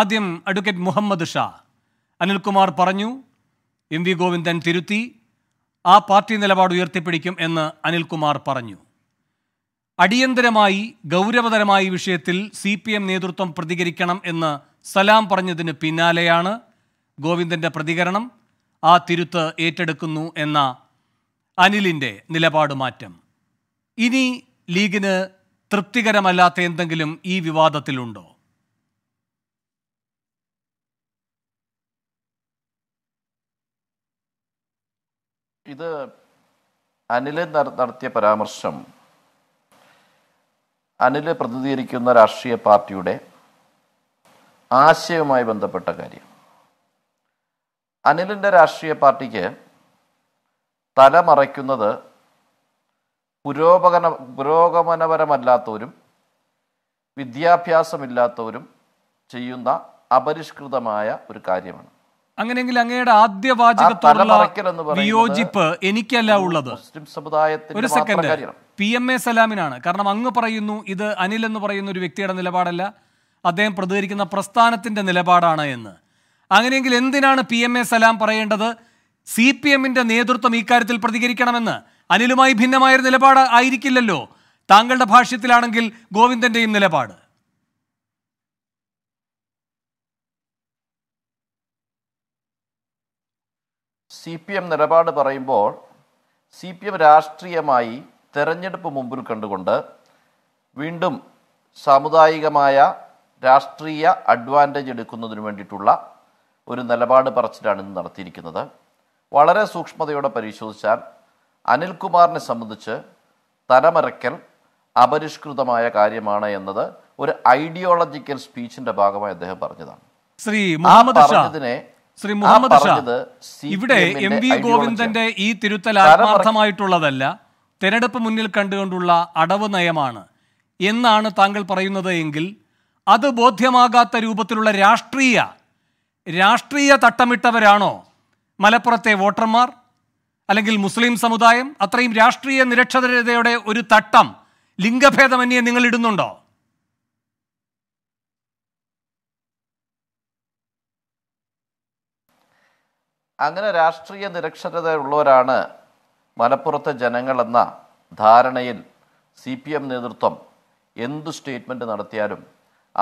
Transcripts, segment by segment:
ആദ്യം അഡ്വക്കേറ്റ് മുഹമ്മദ് ഷാ അനിൽകുമാർ പറഞ്ഞു M V Govindan തിരുത്തി ആ പാർട്ടി നിലപാട് ഉയർത്തിപ്പിടിക്കും എന്ന് അനിൽകുമാർ പറഞ്ഞു അടിയന്തരമായി ഗൗരവതരമായ വിഷയത്തിൽ സി പി എം നേതൃത്വം പ്രതികരിക്കണം എന്ന് സലാം പറഞ്ഞതിന് പിന്നാലെയാണ് ഗോവിന്ദൻ്റെ പ്രതികരണം ആ തിരുത്ത് ഏറ്റെടുക്കുന്നു എന്ന അനിലിൻ്റെ നിലപാട് മാറ്റം ഇനി ലീഗിന് തൃപ്തികരമല്ലാത്ത എന്തെങ്കിലും ഈ വിവാദത്തിലുണ്ടോ ഇത് അനില് നടത്തിയ പരാമർശം അനില് പ്രതിനിധീകരിക്കുന്ന രാഷ്ട്രീയ പാർട്ടിയുടെ ആശയവുമായി ബന്ധപ്പെട്ട കാര്യം അനിലിൻ്റെ രാഷ്ട്രീയ പാർട്ടിക്ക് തലമറയ്ക്കുന്നത് പുരോഗമന പുരോഗമനപരമല്ലാത്തവരും വിദ്യാഭ്യാസമില്ലാത്തവരും ചെയ്യുന്ന അപരിഷ്കൃതമായ ഒരു കാര്യമാണ് അങ്ങനെയെങ്കിൽ അങ്ങയുടെ ആദ്യ വാചകത്തോടുള്ള വിയോജിപ്പ് എനിക്കല്ല ഉള്ളത് ഒരു സെക്കൻഡ് പി എം എ സലാമിനാണ് കാരണം അങ്ങ് പറയുന്നു ഇത് അനിൽ എന്ന് പറയുന്ന ഒരു വ്യക്തിയുടെ നിലപാടല്ല അദ്ദേഹം പ്രതികരിക്കുന്ന പ്രസ്ഥാനത്തിന്റെ നിലപാടാണ് എന്ന് അങ്ങനെയെങ്കിൽ എന്തിനാണ് പി എം എ സലാം പറയേണ്ടത് സി പി എമ്മിന്റെ നേതൃത്വം ഇക്കാര്യത്തിൽ പ്രതികരിക്കണമെന്ന് അനിലുമായി ഭിന്നമായൊരു നിലപാട് ആയിരിക്കില്ലല്ലോ താങ്കളുടെ ഭാഷ്യത്തിലാണെങ്കിൽ ഗോവിന്ദന്റെയും നിലപാട് സി പി എം നിലപാട് പറയുമ്പോൾ സി പി എം രാഷ്ട്രീയമായി തെരഞ്ഞെടുപ്പ് മുമ്പിൽ കണ്ടുകൊണ്ട് വീണ്ടും സാമുദായികമായ രാഷ്ട്രീയ അഡ്വാൻറ്റേജ് എടുക്കുന്നതിന് വേണ്ടിയിട്ടുള്ള ഒരു നിലപാട് പറച്ചിലാണ് ഇന്ന് നടത്തിയിരിക്കുന്നത് വളരെ സൂക്ഷ്മതയോടെ പരിശോധിച്ചാൽ അനിൽകുമാറിനെ സംബന്ധിച്ച് തലമറയ്ക്കൽ അപരിഷ്കൃതമായ കാര്യമാണ് എന്നത് ഒരു ഐഡിയോളജിക്കൽ സ്പീച്ചിന്റെ ഭാഗമായി അദ്ദേഹം പറഞ്ഞതാണ് ശ്രീ മുഹമ്മദ് പറഞ്ഞതിനെ ശ്രീ മുഹമ്മദ് ഷാ ഇവിടെ എം വി ഗോവിന്ദന്റെ ഈ തിരുത്തൽ ആത്മാർത്ഥമായിട്ടുള്ളതല്ല തെരഞ്ഞെടുപ്പ് മുന്നിൽ കണ്ടുകൊണ്ടുള്ള അടവ് നയമാണ് എന്നാണ് താങ്കൾ പറയുന്നത് എങ്കിൽ അത് ബോധ്യമാകാത്ത രൂപത്തിലുള്ള രാഷ്ട്രീയ രാഷ്ട്രീയ തട്ടമിട്ടവരാണോ മലപ്പുറത്തെ വോട്ടർമാർ അല്ലെങ്കിൽ മുസ്ലിം സമുദായം അത്രയും രാഷ്ട്രീയ നിരക്ഷരതയുടെ ഒരു തട്ടം ലിംഗഭേദമന്യേ നിങ്ങൾ ഇടുന്നുണ്ടോ അങ്ങനെ രാഷ്ട്രീയ നിരക്ഷരത ഉള്ളവരാണ് മലപ്പുറത്തെ ജനങ്ങളെന്ന ധാരണയിൽ സി പി എം നേതൃത്വം എന്ത് സ്റ്റേറ്റ്മെൻറ്റ് നടത്തിയാലും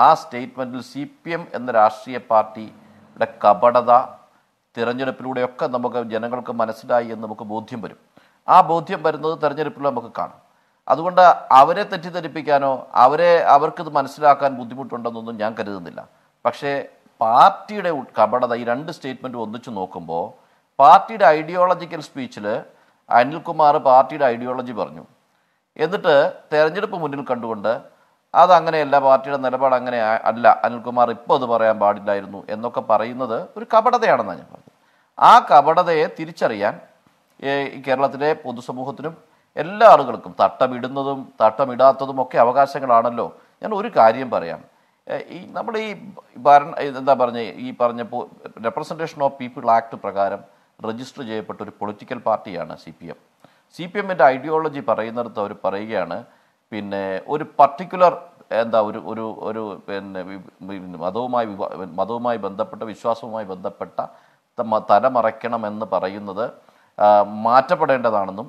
ആ സ്റ്റേറ്റ്മെൻറ്റിൽ സി പി എം എന്ന രാഷ്ട്രീയ പാർട്ടിയുടെ കപടത തിരഞ്ഞെടുപ്പിലൂടെയൊക്കെ നമുക്ക് ജനങ്ങൾക്ക് മനസ്സിലായി എന്ന് നമുക്ക് ബോധ്യം വരും ആ ബോധ്യം വരുന്നത് തിരഞ്ഞെടുപ്പിൽ നമുക്ക് കാണാം അതുകൊണ്ട് അവരെ തെറ്റിദ്ധരിപ്പിക്കാനോ അവരെ അവർക്കിത് മനസ്സിലാക്കാൻ ബുദ്ധിമുട്ടുണ്ടെന്നൊന്നും ഞാൻ കരുതുന്നില്ല പക്ഷേ പാർട്ടിയുടെ കപടത ഈ രണ്ട് സ്റ്റേറ്റ്മെൻറ്റും ഒന്നിച്ചു നോക്കുമ്പോൾ പാർട്ടിയുടെ ഐഡിയോളജിക്കൽ സ്പീച്ചിൽ അനിൽകുമാർ പാർട്ടിയുടെ ഐഡിയോളജി പറഞ്ഞു എന്നിട്ട് തെരഞ്ഞെടുപ്പ് മുന്നിൽ കണ്ടുകൊണ്ട് അതങ്ങനെയല്ല പാർട്ടിയുടെ നിലപാട് അങ്ങനെ അല്ല അനിൽകുമാർ ഇപ്പോൾ അത് പറയാൻ പാടില്ലായിരുന്നു എന്നൊക്കെ പറയുന്നത് ഒരു കപടതയാണെന്നാണ് ഞാൻ പറഞ്ഞത് ആ കപടതയെ തിരിച്ചറിയാൻ കേരളത്തിലെ പൊതുസമൂഹത്തിനും എല്ലാ ആളുകൾക്കും തട്ടമിടുന്നതും തട്ടമിടാത്തതും ഒക്കെ അവകാശങ്ങളാണല്ലോ ഞാൻ ഒരു കാര്യം പറയാം ഈ നമ്മൾ ഈ ഭരണ എന്താ പറഞ്ഞ ഈ പറഞ്ഞ റെപ്രസെൻറ്റേഷൻ ഓഫ് പീപ്പിൾ ആക്ട് പ്രകാരം രജിസ്റ്റർ ചെയ്യപ്പെട്ട ഒരു പൊളിറ്റിക്കൽ പാർട്ടിയാണ് C P M C P എമ്മിൻ്റെ ഐഡിയോളജി പറയുന്നിടത്ത് അവർ പറയുകയാണ് പിന്നെ ഒരു പർട്ടിക്കുലർ എന്താ ഒരു ഒരു ഒരു പിന്നെ മതവുമായി മതവുമായി ബന്ധപ്പെട്ട വിശ്വാസവുമായി ബന്ധപ്പെട്ട തലമറയ്ക്കണമെന്ന് പറയുന്നത് മാറ്റപ്പെടേണ്ടതാണെന്നും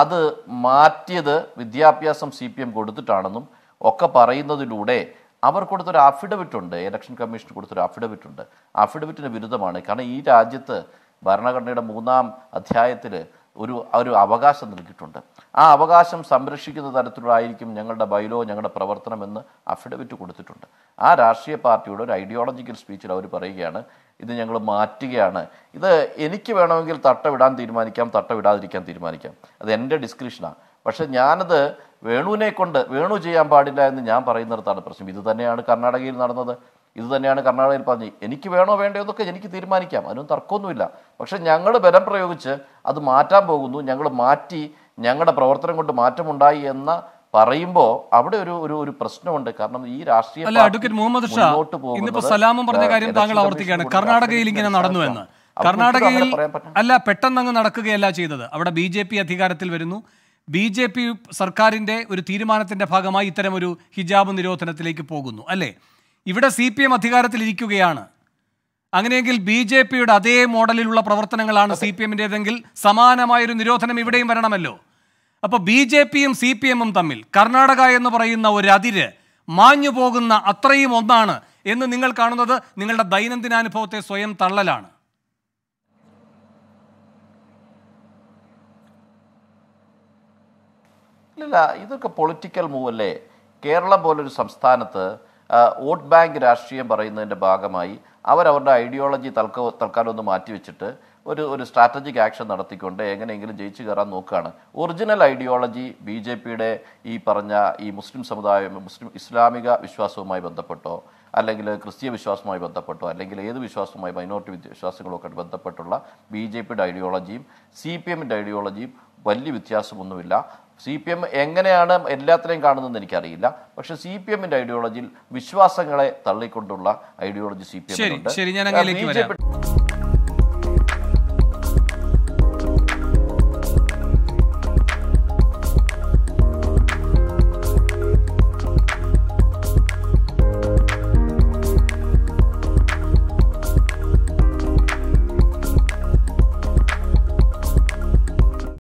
അത് മാറ്റിയത് വിദ്യാഭ്യാസം സി പി എം കൊടുത്തിട്ടാണെന്നും ഒക്കെ പറയുന്നതിലൂടെ അവർ കൊടുത്തൊരു അഫിഡവിറ്റ് ഉണ്ട് ഇലക്ഷൻ കമ്മീഷൻ കൊടുത്തൊരു അഫിഡവിറ്റ് ഉണ്ട് അഫിഡവിറ്റിന് വിരുദ്ധമാണ് കാരണം ഈ രാജ്യത്ത് ഭരണഘടനയുടെ മൂന്നാം അധ്യായത്തിൽ ഒരു ഒരു അവകാശം നൽകിയിട്ടുണ്ട് ആ അവകാശം സംരക്ഷിക്കുന്ന തരത്തിലുള്ളതായിരിക്കും ഞങ്ങളുടെ ബൈലോ ഞങ്ങളുടെ പ്രവർത്തനം എന്ന് അഫിഡവിറ്റ് കൊടുത്തിട്ടുണ്ട് ആ രാഷ്ട്രീയ പാർട്ടിയുടെ ഒരു ഐഡിയോളജിക്കൽ സ്പീച്ചിൽ അവർ പറയുകയാണ് ഇത് ഞങ്ങൾ മാറ്റുകയാണ് ഇത് എനിക്ക് വേണമെങ്കിൽ തട്ട വിടാൻ തീരുമാനിക്കാം തട്ട വിടാതിരിക്കാൻ തീരുമാനിക്കാം അത് എൻ്റെ ഡിസ്ക്രിപ്ഷനാണ് പക്ഷേ ഞാനത് വേണുവിനെ കൊണ്ട് വേണു ചെയ്യാൻ പാടില്ല എന്ന് ഞാൻ പറയുന്നിടത്താണ് പ്രശ്നം ഇത് തന്നെയാണ് കർണാടകയിൽ നടന്നത് ഇത് തന്നെയാണ് കർണാടകയിൽ പറഞ്ഞത് എനിക്ക് വേണോ വേണ്ടോ എന്നൊക്കെ എനിക്ക് തീരുമാനിക്കാം അതിനൊന്നും തർക്കമൊന്നുമില്ല പക്ഷേ ഞങ്ങൾ ബലം പ്രയോഗിച്ച് അത് മാറ്റാൻ പോകുന്നു ഞങ്ങൾ മാറ്റി ഞങ്ങളുടെ പ്രവർത്തനം കൊണ്ട് മാറ്റമുണ്ടായി എന്ന പറയുമ്പോൾ അവിടെ ഒരു ഒരു ഒരു പ്രശ്നമുണ്ട് കാരണം ഈ രാഷ്ട്രീയ അല്ല അഡ്വക്കേറ്റ് മുഹമ്മദ് ഷാ ഇന്നിപ്പോ സലാമും പറഞ്ഞ കാര്യം താങ്കൾ ആവർത്തിക്കുകയാണ് കർണാടകയിൽ ഇങ്ങനെ നടന്നു എന്ന് കർണാടകയിൽ അല്ല പെട്ടെന്ന് അങ്ങ് നടക്കുകയല്ല ചെയ്തത് അവിടെ ബി ജെ പി അധികാരത്തിൽ വരുന്നു ബി ജെ പി സർക്കാരിന്റെ ഒരു തീരുമാനത്തിന്റെ ഭാഗമായി ഇത്തരം ഒരു ഹിജാബ് നിരോധനത്തിലേക്ക് പോകുന്നു അല്ലേ ഇവിടെ സി പി എം ഇരിക്കുകയാണ് അങ്ങനെയെങ്കിൽ ബി ജെ പിയുടെ അതേ മോഡലിലുള്ള പ്രവർത്തനങ്ങളാണ് സി പി എമ്മിൻ്റെതെങ്കിൽ സമാനമായൊരു നിരോധനം ഇവിടെയും വരണമല്ലോ അപ്പോൾ ബി ജെ പിയും സി പി എമ്മും തമ്മിൽ കർണാടക എന്ന് പറയുന്ന ഒരു അതിര് മാഞ്ഞു പോകുന്ന അത്രയും ഒന്നാണ് എന്ന് നിങ്ങൾ കാണുന്നത് നിങ്ങളുടെ ദൈനംദിന അനുഭവത്തെ സ്വയം തള്ളലാണ് ഇല്ല ഇതൊക്കെ പൊളിറ്റിക്കൽ മൂവല്ലേ കേരളം പോലൊരു സംസ്ഥാനത്ത് വോട്ട് ബാങ്ക് രാഷ്ട്രീയം പറയുന്നതിൻ്റെ ഭാഗമായി അവരവരുടെ ഐഡിയോളജി തൽക്ക തൽക്കാലം ഒന്ന് മാറ്റിവെച്ചിട്ട് ഒരു ഒരു സ്ട്രാറ്റജിക് ആക്ഷൻ നടത്തിക്കൊണ്ട് എങ്ങനെയെങ്കിലും ജയിച്ചു കയറാൻ നോക്കുകയാണ് ഒറിജിനൽ ഐഡിയോളജി ബി ജെ പിയുടെ ഈ പറഞ്ഞ ഈ മുസ്ലിം സമുദായം മുസ്ലിം ഇസ്ലാമിക വിശ്വാസവുമായി ബന്ധപ്പെട്ടോ അല്ലെങ്കിൽ ക്രിസ്തീയ വിശ്വാസവുമായി ബന്ധപ്പെട്ടോ അല്ലെങ്കിൽ ഏത് വിശ്വാസവുമായി മൈനോറിറ്റി വിശ്വാസങ്ങളൊക്കെ ബന്ധപ്പെട്ടുള്ള ബി ജെ പിയുടെ ഐഡിയോളജിയും സി പി എമ്മിൻ്റെ ഐഡിയോളജിയും വലിയ വ്യത്യാസമൊന്നുമില്ല സി പി എം എങ്ങനെയാണ് എല്ലാത്തിനെയും കാണുന്നതെന്ന് എനിക്കറിയില്ല പക്ഷെ സി പി എമ്മിൻ്റെ ഐഡിയോളജിയിൽ വിശ്വാസങ്ങളെ തള്ളിക്കൊണ്ടുള്ള ഐഡിയോളജി സി പി എം